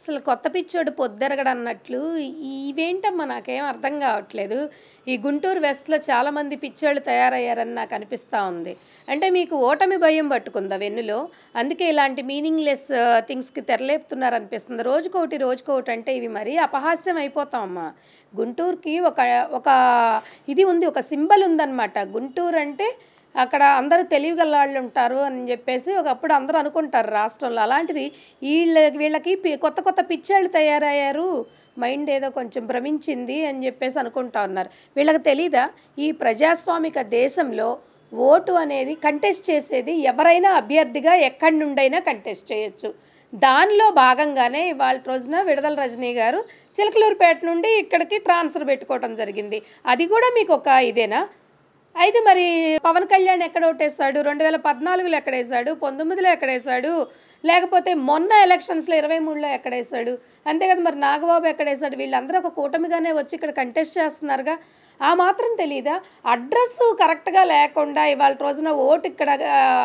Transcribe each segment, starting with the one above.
అసలు కొత్త పిచ్చోడు పొద్దెరగడన్నట్లు ఇవేంటమ్మా నాకేం అర్థం కావట్లేదు ఈ గుంటూరు వెస్ట్లో చాలామంది పిచ్చోళ్ళు తయారయ్యారని నాకు అనిపిస్తూ ఉంది అంటే మీకు ఓటమి భయం పట్టుకుందా వెన్నులో అందుకే ఇలాంటి మీనింగ్లెస్ థింగ్స్కి తెరలేపుతున్నారనిపిస్తుంది రోజుకోటి రోజుకోటి అంటే ఇవి మరీ అపహాస్యం అయిపోతామమ్మా గుంటూరుకి ఒక ఒక ఇది ఉంది ఒక సింబల్ ఉందన్నమాట గుంటూరు అంటే అక్కడ అందరూ తెలివిగల వాళ్ళు ఉంటారు అని చెప్పేసి ఒకప్పుడు అందరూ అనుకుంటారు రాష్ట్రంలో అలాంటిది వీళ్ళ వీళ్ళకి కొత్త కొత్త పిచ్చాళ్ళు తయారయ్యారు మైండ్ ఏదో కొంచెం భ్రమించింది అని చెప్పేసి అనుకుంటా ఉన్నారు వీళ్ళకి తెలీదా ఈ ప్రజాస్వామిక దేశంలో ఓటు అనేది కంటెస్ట్ చేసేది ఎవరైనా అభ్యర్థిగా ఎక్కడి నుండైనా కంటెస్ట్ చేయొచ్చు దానిలో భాగంగానే ఇవాళ రోజున విడదల రజనీ గారు చిలకలూరుపేట నుండి ఇక్కడికి ట్రాన్స్ఫర్ పెట్టుకోవటం జరిగింది అది కూడా మీకు ఒక ఇదేనా అయితే మరి పవన్ కళ్యాణ్ ఎక్కడ ఓటేశాడు రెండు వేల పద్నాలుగులో ఎక్కడేశాడు పంతొమ్మిదిలో ఎక్కడేశాడు లేకపోతే మొన్న ఎలక్షన్స్లో ఇరవై మూడులో ఎక్కడేశాడు అంతే కదా మరి నాగబాబు ఎక్కడేశాడు వీళ్ళందరూ ఒక కూటమిగానే వచ్చి ఇక్కడ కంటెస్ట్ చేస్తున్నారుగా ఆ మాత్రం తెలియదా అడ్రస్ కరెక్ట్గా లేకుండా ఇవాళ రోజున ఓటు ఇక్కడ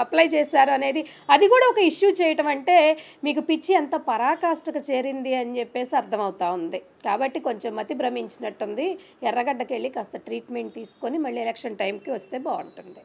అప్లై చేశారు అనేది అది కూడా ఒక ఇష్యూ చేయటం అంటే మీకు పిచ్చి ఎంత పరాకాష్ఠకు చేరింది అని చెప్పేసి అర్థమవుతా ఉంది కాబట్టి కొంచెం మతి భ్రమించినట్టుంది ఎర్రగడ్డకి వెళ్ళి కాస్త ట్రీట్మెంట్ తీసుకొని మళ్ళీ ఎలక్షన్ టైంకి వస్తే బాగుంటుంది